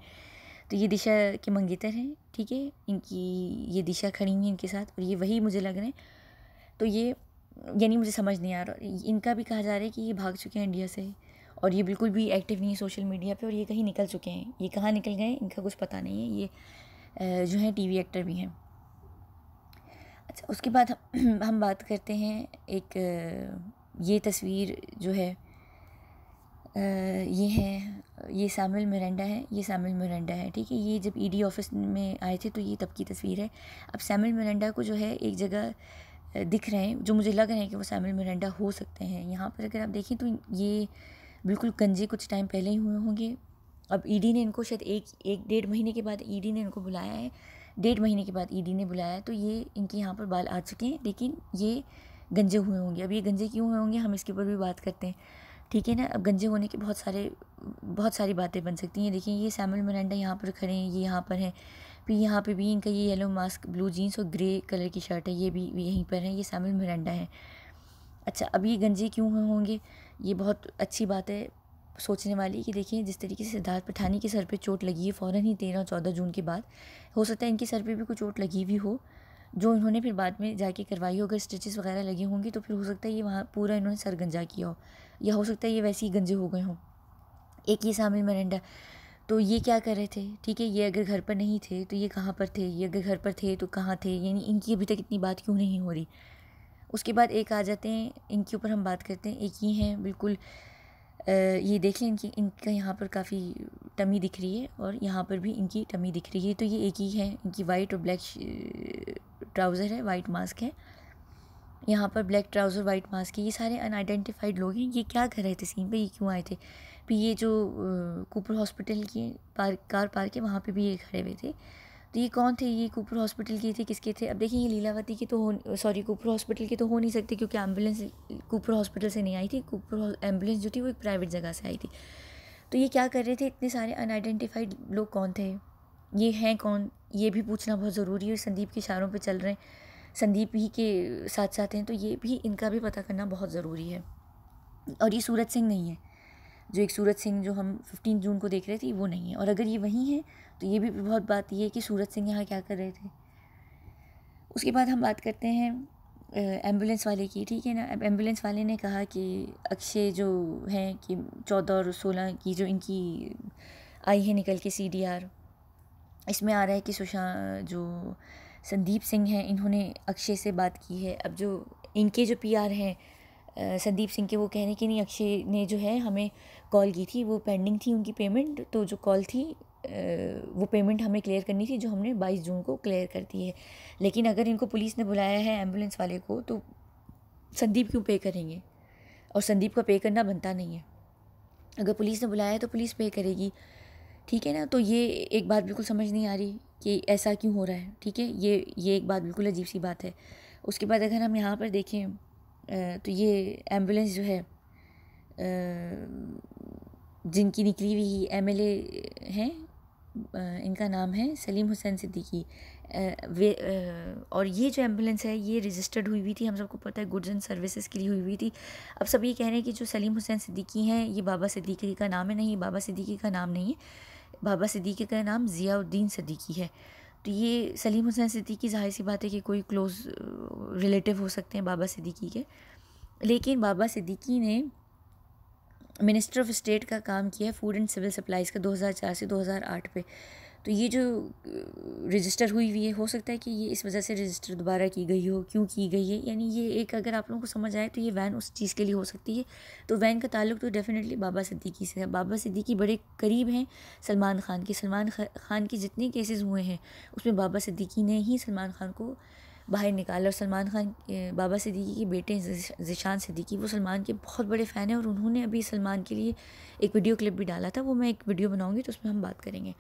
तो ये दिशा के मंगेतर हैं ठीक है इनकी ये दिशा खड़ी हुई इनके साथ और ये वही मुझे लग रहे हैं तो ये यानी मुझे समझ नहीं आ रहा इनका भी कहा जा रहा है कि ये भाग चुके हैं इंडिया से और ये बिल्कुल भी एक्टिव नहीं है सोशल मीडिया पे और ये कहीं निकल चुके हैं ये कहाँ निकल गए इनका कुछ पता नहीं है ये जो है टीवी एक्टर भी हैं अच्छा उसके बाद हम हम बात करते हैं एक ये तस्वीर जो है ये हैं ये सैमुअल मिरेंडा है ये सैमुअल मिरेंडा है ठीक है ये जब ईडी e ऑफिस में आए थे तो ये तब की तस्वीर है अब सैमुअल मिरेंडा को जो है एक जगह दिख रहे हैं जो मुझे लग रहे हैं कि वो सैमुअल मिरेंडा हो सकते हैं यहाँ पर अगर आप देखें तो ये बिल्कुल गंजे कुछ टाइम पहले ही हुए होंगे अब ईडी e ने इनको शायद एक एक डेढ़ महीने के बाद ईडी e ने इनको बुलाया है डेढ़ महीने के बाद ईडी ने बुलाया है तो ये इनके यहाँ पर बाल आ चुके हैं लेकिन ये गंजे हुए होंगे अब ये गंजे क्यों हुए होंगे हम इसके ऊपर भी बात करते हैं ठीक है ना अब गंजे होने के बहुत सारे बहुत सारी बातें बन सकती हैं देखिए ये सैमुअल मिरांडा यहाँ पर खड़े हैं ये यहाँ पर हैं फिर यहाँ पे भी इनका ये येलो मास्क ब्लू जीन्स और ग्रे कलर की शर्ट है ये भी यहीं पर है ये सैमुअल मिरांडा है अच्छा अब ये गंजे क्यों होंगे ये बहुत अच्छी बात है सोचने वाली कि देखिए जिस तरीके से सिद्धार्थ पठानी के सर पे चोट लगी है फ़ौरन ही तेरह चौदह जून के बाद हो सकता है इनके सर पे भी कोई चोट लगी हुई हो जो इन्होंने फिर बाद में जाके करवाई हो अगर स्टिचेस वगैरह लगे होंगे तो फिर हो सकता है ये वहाँ पूरा इन्होंने सर गंजा किया हो या हो सकता है ये वैसे ही गंजे हो गए हों एक ये सामिल मरेंडा तो ये क्या कर रहे थे ठीक है ये अगर घर पर नहीं थे तो ये कहाँ पर थे ये अगर घर पर थे तो कहाँ थे यानी इनकी अभी तक इतनी बात क्यों नहीं हो रही उसके बाद एक आ जाते हैं इनके ऊपर हम बात करते हैं एक ये हैं बिल्कुल ये देख लें इनकी इनका यहाँ पर काफ़ी टमी दिख रही है और यहाँ पर भी इनकी टमी दिख रही है तो ये एक ही है इनकी वाइट और ब्लैक ट्राउज़र है वाइट मास्क है यहाँ पर ब्लैक ट्राउज़र वाइट मास्क ये सारे अनआइडेंटिफाइड लोग हैं ये क्या कर रहे थे सीन पे ये क्यों आए थे फिर ये जो कूपर हॉस्पिटल की पार्क कार पार्क है वहाँ पे भी ये खड़े हुए थे तो ये कौन थे ये कूपर हॉस्पिटल के थे किसके थे अब देखिए ये लीलावती के तो हो सॉरी कूपर हॉस्पिटल के तो हो नहीं सकते क्योंकि एम्बुलेंस कूपर हॉस्पिटल से नहीं आई थी कूपर एम्बुलेंस जो थी वो एक प्राइवेट जगह से आई थी तो ये क्या कर रहे थे इतने सारे अनआइडेंटिफाइड लोग कौन थे ये हैं कौन ये भी पूछना बहुत ज़रूरी है संदीप के इशारों पर चल रहे हैं संदीप ही के साथ साथ हैं तो ये भी इनका भी पता करना बहुत ज़रूरी है और ये सूरज सिंह नहीं है जो एक सूरज सिंह जो हम फिफ्टीन जून को देख रहे थे वो नहीं है और अगर ये वही है तो ये भी बहुत बात ये है कि सूरज सिंह यहाँ क्या कर रहे थे उसके बाद हम बात करते हैं एम्बुलेंस वाले की ठीक है ना एम्बुलेंस वाले ने कहा कि अक्षय जो हैं कि चौदह और सोलह की जो इनकी आई है निकल के सी डी आर इसमें आ रहा है कि सुशांत जो संदीप सिंह हैं इन्होंने अक्षय से बात की है अब जो इनके जो पी आर हैं संदीप सिंह के वो कह रहे हैं कि नहीं अक्षय ने जो है हमें कॉल की थी वो पेंडिंग थी उनकी पेमेंट तो जो कॉल थी वो पेमेंट हमें क्लियर करनी थी जो हमने 22 जून को क्लियर कर दी है लेकिन अगर इनको पुलिस ने बुलाया है एम्बुलेंस वाले को तो संदीप क्यों पे करेंगे और संदीप का पे करना बनता नहीं है अगर पुलिस ने बुलाया है तो पुलिस पे करेगी ठीक है ना तो ये एक बात बिल्कुल समझ नहीं आ रही कि ऐसा क्यों हो रहा है ठीक है ये ये एक बात बिल्कुल अजीब सी बात है उसके बाद अगर हम यहाँ पर देखें तो ये एम्बुलेंस जो है जिनकी निकली हुई ही एम एल ए हैं इनका नाम है सलीम हुसैन सिद्दीकी वे और ये जो एम्बुलेंस है ये रजिस्टर्ड हुई हुई थी हम सबको पता है गुड्स एंड सर्विसेज के लिए हुई हुई थी अब सब ये कह रहे हैं कि जो सलीम हुसैन सिद्दीकी हैं ये बाबा सिद्दीकी का नाम है नहीं बाबा सिद्दीकी का नाम नहीं है बाबा सिद्दीकी का नाम ज़ियाउद्दीन सदीकी है तो ये सलीम हुसैन सिद्दीकी जाहिर सी बात है कि कोई क्लोज़ रिलेटिव हो सकते हैं बाबा सिद्दीकी के लेकिन बाबा सिद्दीकी ने मिनिस्टर ऑफ स्टेट का काम किया है फूड एंड सिविल सप्लाइज़ का 2004 से 2008 पे तो ये जो रजिस्टर हुई हुई है हो सकता है कि ये इस वजह से रजिस्टर दोबारा की गई हो क्यों की गई है यानी ये एक अगर आप लोगों को समझ आए तो ये वैन उस चीज़ के लिए हो सकती है तो वैन का ताल्लुक तो डेफ़िनेटली बाबा सिद्दीकी से है बाबा सिद्दीकी बड़े करीब हैं सलमान खान के सलमान खान के जितने केसेस हुए हैं उसमें बाबा सिद्दीकी ने ही सलमान खान को बाहर निकाला और सलमान खान बाबा सिद्दीकी के बेटे जिशान सिद्दीकी वो सलमान के बहुत बड़े फ़ैन हैं और उन्होंने अभी सलमान के लिए एक वीडियो क्लिप भी डाला था वो मैं एक वीडियो बनाऊँगी तो उसमें हम बात करेंगे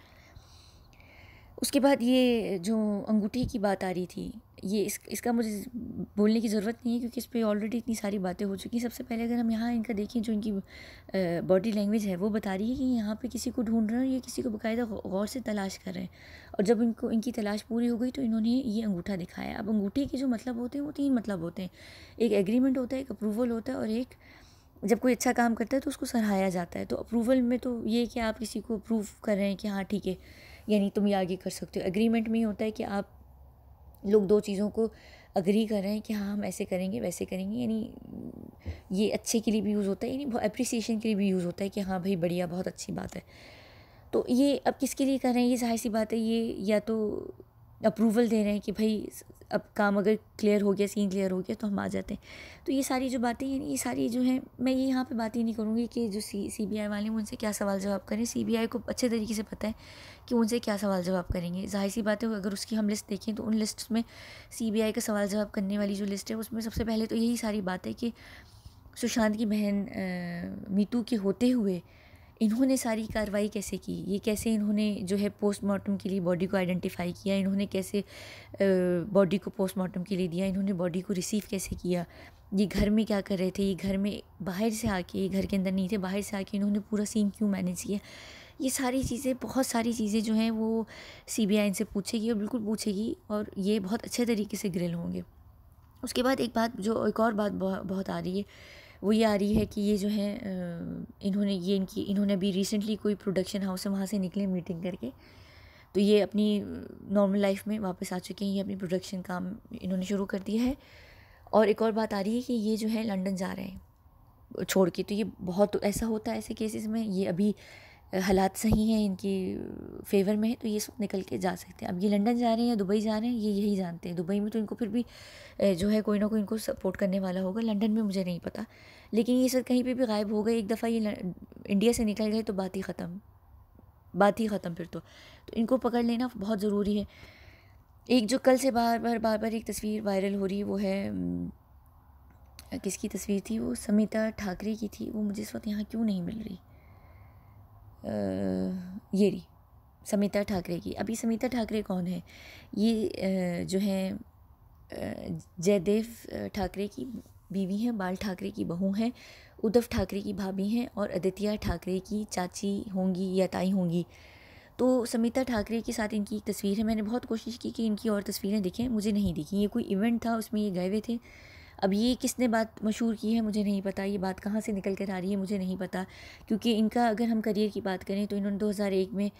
उसके बाद ये जो अंगूठी की बात आ रही थी ये इस इसका मुझे बोलने की ज़रूरत नहीं है क्योंकि इस पर ऑलरेडी इतनी सारी बातें हो चुकी हैं सबसे पहले अगर हम यहाँ इनका देखें जो इनकी बॉडी लैंग्वेज है वो बता रही है कि यहाँ पे किसी को ढूंढ रहे हैं ये किसी को बाकायदा गौर से तलाश कर रहे हैं और जब इनको इनकी तलाश पूरी हो गई तो इन्होंने ये अंगूठा दिखाया अब अंगूठे के जो मतलब होते हैं वो तीन मतलब होते हैं एक एग्रीमेंट होता है एक अप्रूवल होता है और एक जब कोई अच्छा काम करता है तो उसको सराहाया जाता है तो अप्रूवल में तो ये कि आप किसी को अप्रूव कर रहे हैं कि हाँ ठीक है यानी तुम ये आगे कर सकते हो एग्रीमेंट में होता है कि आप लोग दो चीज़ों को अग्री कर रहे हैं कि हाँ हम ऐसे करेंगे वैसे करेंगे यानी ये अच्छे के लिए भी यूज़ होता है यानी बहुत अप्रिसिएशन के लिए भी यूज़ होता है कि हाँ भाई बढ़िया बहुत अच्छी बात है तो ये अब किसके लिए कर रहे हैं ये जाहिर सी बात है ये या तो अप्रूवल दे रहे हैं कि भाई अब काम अगर क्लियर हो गया सीन क्लियर हो गया तो हम आ जाते हैं तो ये सारी जो बातें हैं ये सारी जो हैं मैं ये यहाँ पर बात ही नहीं करूँगी कि जो सी सी बी आई वाले हैं उनसे क्या सवाल जवाब करें सी बी आई को अच्छे तरीके से पता है कि उनसे क्या सवाल जवाब करेंगे जाहिर सी बात है अगर उसकी हम लिस्ट देखें तो उन लिस्ट में सी बी आई का सवाल जवाब करने वाली जो लिस्ट है उसमें सबसे पहले तो यही सारी बात है कि सुशांत की बहन मीतू के होते हुए इन्होंने सारी कार्रवाई कैसे की ये कैसे इन्होंने जो है पोस्टमार्टम के लिए बॉडी को आइडेंटिफाई किया इन्होंने कैसे बॉडी को पोस्टमार्टम के लिए दिया इन्होंने बॉडी को रिसीव कैसे किया ये घर में क्या कर रहे थे ये घर में बाहर से आके ये घर के अंदर नहीं थे बाहर से आके इन्होंने पूरा सीन क्यों मैनेज किया ये सारी चीज़ें बहुत सारी चीज़ें जो हैं वो सी बी आई इनसे पूछेगी और बिल्कुल पूछेगी और ये बहुत अच्छे तरीके से ग्रिल होंगे उसके बाद एक बात जो एक और बात बहुत आ रही है वो ये आ रही है कि ये जो है इन्होंने ये इनकी इन्होंने अभी रिसेंटली कोई प्रोडक्शन हाउस है वहाँ से निकले मीटिंग करके तो ये अपनी नॉर्मल लाइफ में वापस आ चुके हैं ये अपनी प्रोडक्शन काम इन्होंने शुरू कर दिया है और एक और बात आ रही है कि ये जो है लंदन जा रहे हैं छोड़ के तो ये बहुत ऐसा होता है ऐसे केसेस में ये अभी हालात सही हैं इनकी फेवर में है तो ये सब निकल के जा सकते हैं अब ये लंदन जा रहे हैं या दुबई जा रहे हैं ये यही जानते हैं दुबई में तो इनको फिर भी जो है कोई ना कोई इनको सपोर्ट करने वाला होगा लंदन में मुझे नहीं पता लेकिन ये सर कहीं पे भी गायब हो गए एक दफ़ा ये इंडिया से निकल गए तो बात ही ख़त्म बात ही ख़त्म फिर तो, तो इनको पकड़ लेना बहुत ज़रूरी है एक जो कल से बार बार बार बार एक तस्वीर वायरल हो रही है वो है किसकी तस्वीर थी वो समिता ठाकरे की थी वो मुझे इस वक्त यहाँ क्यों नहीं मिल रही ये रही समिता ठाकरे की अभी समिता ठाकरे कौन है ये जो है जयदेव ठाकरे की बीवी हैं बाल ठाकरे की बहू हैं उद्धव ठाकरे की भाभी हैं और आदित्या ठाकरे की चाची होंगी या ताई होंगी तो समिता ठाकरे के साथ इनकी एक तस्वीर है मैंने बहुत कोशिश की कि इनकी और तस्वीरें दिखें मुझे नहीं दिखी ये कोई इवेंट था उसमें ये गए हुए थे अब ये किसने बात मशहूर की है मुझे नहीं पता ये बात कहाँ से निकल कर आ रही है मुझे नहीं पता क्योंकि इनका अगर हम करियर की बात करें तो इन्होंने 2001 में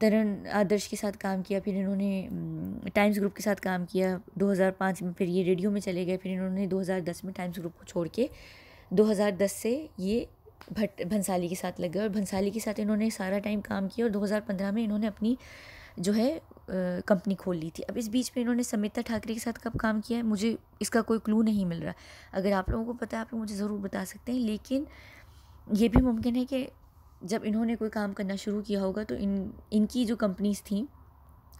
तरण आदर्श के साथ काम किया फिर इन्होंने टाइम्स ग्रुप के साथ काम किया 2005 में फिर ये रेडियो में चले गए फिर इन्होंने 2010 में टाइम्स ग्रुप को छोड़ के 2010 से ये भट भंसाली के साथ लग गए और भंसाली के साथ इन्होंने सारा टाइम काम किया और 2015 में इन्होंने अपनी जो है कंपनी खोल ली थी अब इस बीच में इन्होंने समिता ठाकरे के साथ कब काम किया है मुझे इसका कोई क्लू नहीं मिल रहा अगर आप लोगों को पता है आप लोग मुझे ज़रूर बता सकते हैं लेकिन ये भी मुमकिन है कि जब इन्होंने कोई काम करना शुरू किया होगा तो इन इनकी जो कंपनीज़ थी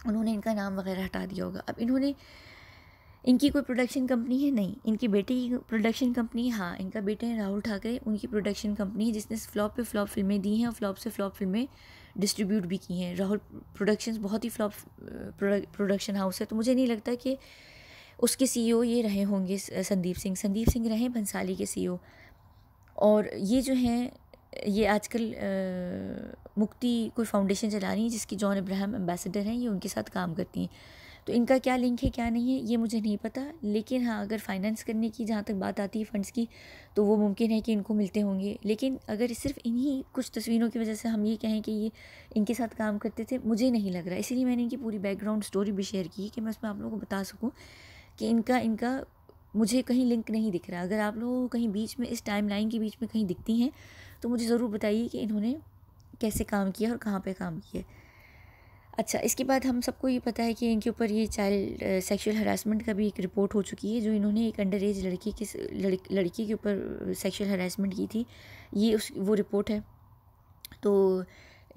उन्होंने इनका नाम वगैरह हटा दिया होगा अब इन्होंने इनकी कोई प्रोडक्शन कंपनी है नहीं इनकी बेटे की प्रोडक्शन कंपनी है हाँ इनका बेटे हैं राहुल ठाकरे उनकी प्रोडक्शन कंपनी है जिसने फ्लॉप पे फ्लॉप फिल्में दी हैं और फ्लॉप से फ्लॉप फिल्में डिस्ट्रीब्यूट भी की हैं राहुल प्रोडक्शंस बहुत ही फ्लॉप प्रोडक्शन हाउस है तो मुझे नहीं लगता कि उसके सीईओ e ये रहे होंगे संदीप सिंह संदीप सिंह रहे भंसाली के सीईओ e और ये जो हैं ये आजकल मुक्ति कोई फाउंडेशन चला रही हैं जिसकी जॉन अब्राहम एम्बेसडर हैं ये उनके साथ काम करती हैं तो इनका क्या लिंक है क्या नहीं है ये मुझे नहीं पता लेकिन हाँ अगर फाइनेंस करने की जहाँ तक बात आती है फ़ंड्स की तो वो मुमकिन है कि इनको मिलते होंगे लेकिन अगर सिर्फ इन्हीं कुछ तस्वीरों की वजह से हम ये कहें कि ये इनके साथ काम करते थे मुझे नहीं लग रहा इसीलिए मैंने इनकी पूरी बैकग्राउंड स्टोरी भी शेयर की कि मैं उसमें आप लोगों को बता सकूँ कि इनका इनका मुझे कहीं लिंक नहीं दिख रहा अगर आप लोगों को कहीं बीच में इस टाइम लाइन के बीच में कहीं दिखती हैं तो मुझे ज़रूर बताइए कि इन्होंने कैसे काम किया और कहाँ पर काम किया अच्छा इसके बाद हम सबको ये पता है कि इनके ऊपर ये चाइल्ड सेक्सुअल हरासमेंट का भी एक रिपोर्ट हो चुकी है जो इन्होंने एक अंडर एज लड़की के लड़ लड़की के ऊपर सेक्सुअल हरासमेंट की थी ये उस वो रिपोर्ट है तो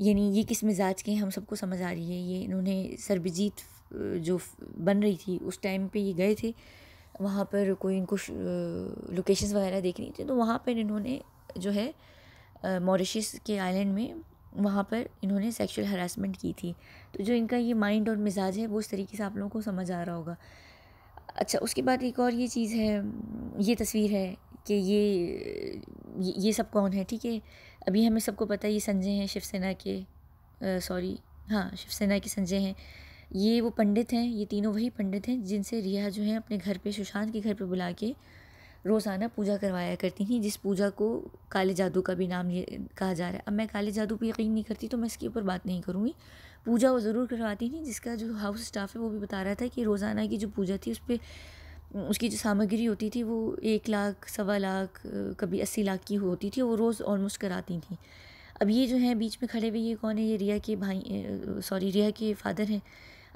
यानी ये किस मिजाज के हम सबको समझ आ रही है ये इन्होंने सरबजीत जो बन रही थी उस टाइम पर ये गए थे वहाँ पर कोई इनको लोकेशन वगैरह देखनी थी तो वहाँ पर इन्होंने जो है मॉरिशस के आइलैंड में वहाँ पर इन्होंने सेक्सुअल हरासमेंट की थी तो जो इनका ये माइंड और मिजाज है वो इस तरीके से आप लोगों को समझ आ रहा होगा अच्छा उसके बाद एक और ये चीज़ है ये तस्वीर है कि ये ये सब कौन है ठीक है अभी हमें सबको पता है ये संजय हैं शिवसेना के सॉरी हाँ शिवसेना के संजय हैं ये वो पंडित हैं ये तीनों वही पंडित हैं जिनसे रिया जो है अपने घर पे सुशांत के घर पे बुला के रोज़ाना पूजा करवाया करती थी जिस पूजा को काले जादू का भी नाम ये कहा जा रहा है अब मैं काले जादू पर यकीन नहीं करती तो मैं इसके ऊपर बात नहीं करूँगी पूजा वो ज़रूर करवाती थी जिसका जो हाउस स्टाफ है वो भी बता रहा था कि रोज़ाना की जो पूजा थी उस पर उसकी जो सामग्री होती थी वो एक लाख सवा लाख कभी अस्सी लाख की होती थी वो रोज़ ऑलमोस्ट कराती थी अब ये जो है बीच में खड़े हुए ये कौन है ये रिया के भाई सॉरी रिया के फादर हैं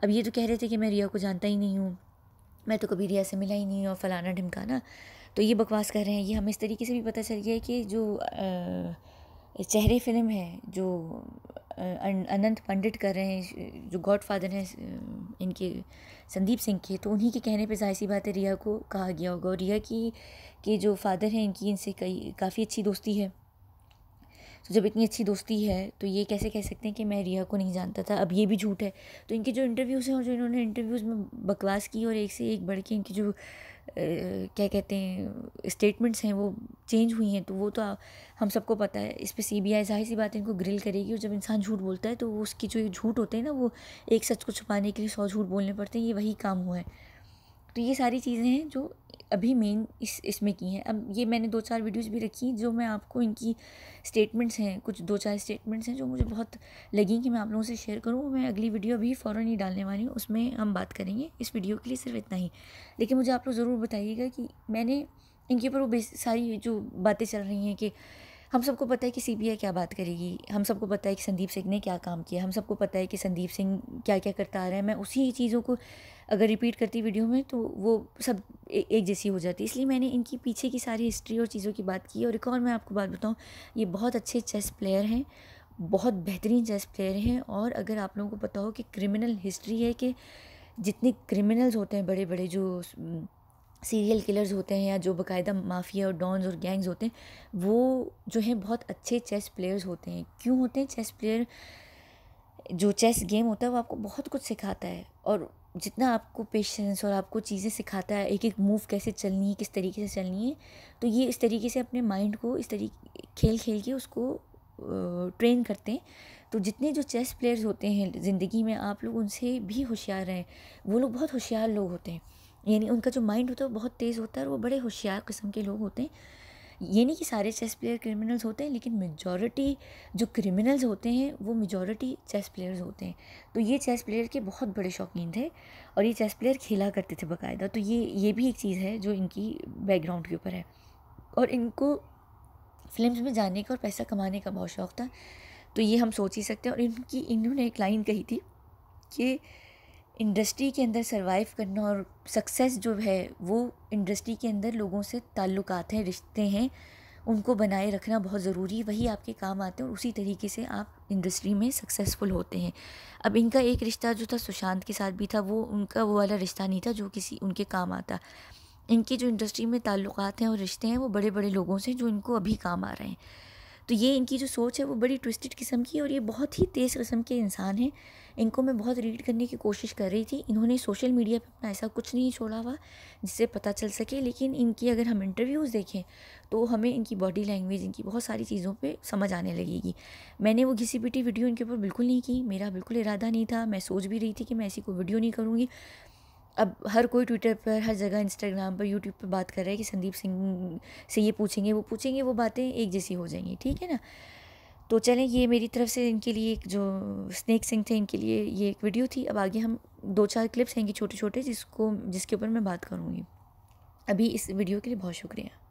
अब ये तो कह रहे थे कि मैं रिया को जानता ही नहीं हूँ मैं तो कभी रिया से मिला ही नहीं और फलाना ढिमकाना तो ये बकवास कर रहे हैं ये हमें इस तरीके से भी पता चल गया है कि जो चेहरे फिल्म है जो अनंत पंडित कर रहे हैं जो गॉड फादर हैं इनके संदीप सिंह के तो उन्हीं के कहने पे जाहिर सी बात है रिया को कहा गया होगा और रिया की के जो फादर हैं इनकी इनसे कई काफ़ी अच्छी दोस्ती है तो जब इतनी अच्छी दोस्ती है तो ये कैसे कह सकते हैं कि मैं रिया को नहीं जानता था अब ये भी झूठ है तो इनके जो इंटरव्यूज़ हैं और जो इन्होंने इंटरव्यूज़ में बकवास की और एक से एक बढ़ के इनकी जो क्या कहते हैं स्टेटमेंट्स हैं वो चेंज हुई हैं तो वो तो हम सबको पता है इस पर सी बी आई जाहिर सी बात है इनको ग्रिल करेगी और जब इंसान झूठ बोलता है तो उसकी जो झूठ होते हैं ना वो एक सच को छुपाने के लिए सौ झूठ बोलने पड़ते हैं ये वही काम हुआ है तो ये सारी चीज़ें हैं जो अभी मेन इस इसमें की हैं अब ये मैंने दो चार वीडियोस भी रखी जो मैं आपको इनकी स्टेटमेंट्स हैं कुछ दो चार स्टेटमेंट्स हैं जो मुझे बहुत लगी कि मैं आप लोगों से शेयर करूँ मैं अगली वीडियो अभी फ़ौर ही डालने वाली हूँ उसमें हम बात करेंगे इस वीडियो के लिए सिर्फ इतना ही लेकिन मुझे आप लोग ज़रूर बताइएगा कि मैंने इनके ऊपर वो सारी जो बातें चल रही हैं कि हम सबको पता है कि सी क्या बात करेगी हम सबको पता है कि संदीप सिंह ने क्या काम किया हम सबको पता है कि संदीप सिंह क्या क्या करता आ रहा है मैं उसी चीज़ों को अगर रिपीट करती वीडियो में तो वो सब ए, एक जैसी हो जाती इसलिए मैंने इनकी पीछे की सारी हिस्ट्री और चीज़ों की बात की और एक और मैं आपको बात बताऊँ ये बहुत अच्छे चेस प्लेयर हैं बहुत बेहतरीन चेस प्लेयर हैं और अगर आप लोगों को पता हो कि क्रिमिनल हिस्ट्री है कि जितने क्रिमिनल्स होते हैं बड़े बड़े जो सीरियल किलर्स होते हैं या जो बकायदा माफिया और डॉन्स और गैंग्स होते हैं वो जो हैं बहुत अच्छे चेस प्लेयर्स होते हैं क्यों होते हैं चेस प्लेयर जो चेस गेम होता है वो आपको बहुत कुछ सिखाता है और जितना आपको पेशेंस और आपको चीज़ें सिखाता है एक एक मूव कैसे चलनी है किस तरीके से चलनी है तो ये इस तरीके से अपने माइंड को इस तरीके खेल खेल के उसको ट्रेन करते हैं तो जितने जो चेस प्लेयर्स होते हैं ज़िंदगी में आप लोग उनसे भी होशियार हैं वो लोग बहुत होशियार लोग होते हैं यानी उनका जो माइंड होता है वो बहुत तेज़ होता है और वो बड़े होशियार किस्म के लोग होते हैं ये नहीं कि सारे चेस प्लेयर क्रिमिनल्स होते हैं लेकिन मेजॉरिटी जो क्रिमिनल्स होते हैं वो मेजॉरिटी चेस प्लेयर्स होते हैं तो ये चेस प्लेयर के बहुत बड़े शौकीन थे और ये चेस प्लेयर खेला करते थे बाकायदा तो ये ये भी एक चीज़ है जो इनकी बैकग्राउंड के ऊपर है और इनको फिल्म में जाने का और पैसा कमाने का बहुत शौक़ था तो ये हम सोच ही सकते हैं और इनकी इन्होंने एक लाइन कही थी कि इंडस्ट्री के अंदर सर्वाइव करना और सक्सेस जो है वो इंडस्ट्री के अंदर लोगों से ताल्लुक हैं रिश्ते हैं उनको बनाए रखना बहुत ज़रूरी वही आपके काम आते हैं और उसी तरीके से आप इंडस्ट्री में सक्सेसफुल होते हैं अब इनका एक रिश्ता जो था सुशांत के साथ भी था वो उनका वो वाला रिश्ता नहीं था जो किसी उनके काम आता इनके जो इंडस्ट्री में ताल्लुक हैं और रिश्ते हैं वो बड़े बड़े लोगों से जो इनको अभी काम आ रहे हैं तो ये इनकी जो सोच है वो बड़ी ट्विस्टेड किस्म की और ये बहुत ही तेज़ किस्म के इंसान हैं इनको मैं बहुत रीड करने की कोशिश कर रही थी इन्होंने सोशल मीडिया पे अपना ऐसा कुछ नहीं छोड़ा हुआ जिससे पता चल सके लेकिन इनकी अगर हम इंटरव्यूज़ देखें तो हमें इनकी बॉडी लैंग्वेज इनकी बहुत सारी चीज़ों पर समझ आने लगेगी मैंने वो घिसी पिटी वीडियो इनके ऊपर बिल्कुल नहीं की मेरा बिल्कुल इरादा नहीं था मैं सोच भी रही थी कि मैं ऐसी कोई वीडियो नहीं करूँगी अब हर कोई ट्विटर पर हर जगह इंस्टाग्राम पर यूट्यूब पर बात कर रहा है कि संदीप सिंह से ये पूछेंगे वो पूछेंगे वो बातें एक जैसी हो जाएंगी ठीक है ना तो चलें ये मेरी तरफ से इनके लिए एक जो स्नैक सिंह थे इनके लिए ये एक वीडियो थी अब आगे हम दो चार क्लिप्स हैं कि छोटे छोटे जिसको जिसके ऊपर मैं बात करूँगी अभी इस वीडियो के लिए बहुत शुक्रिया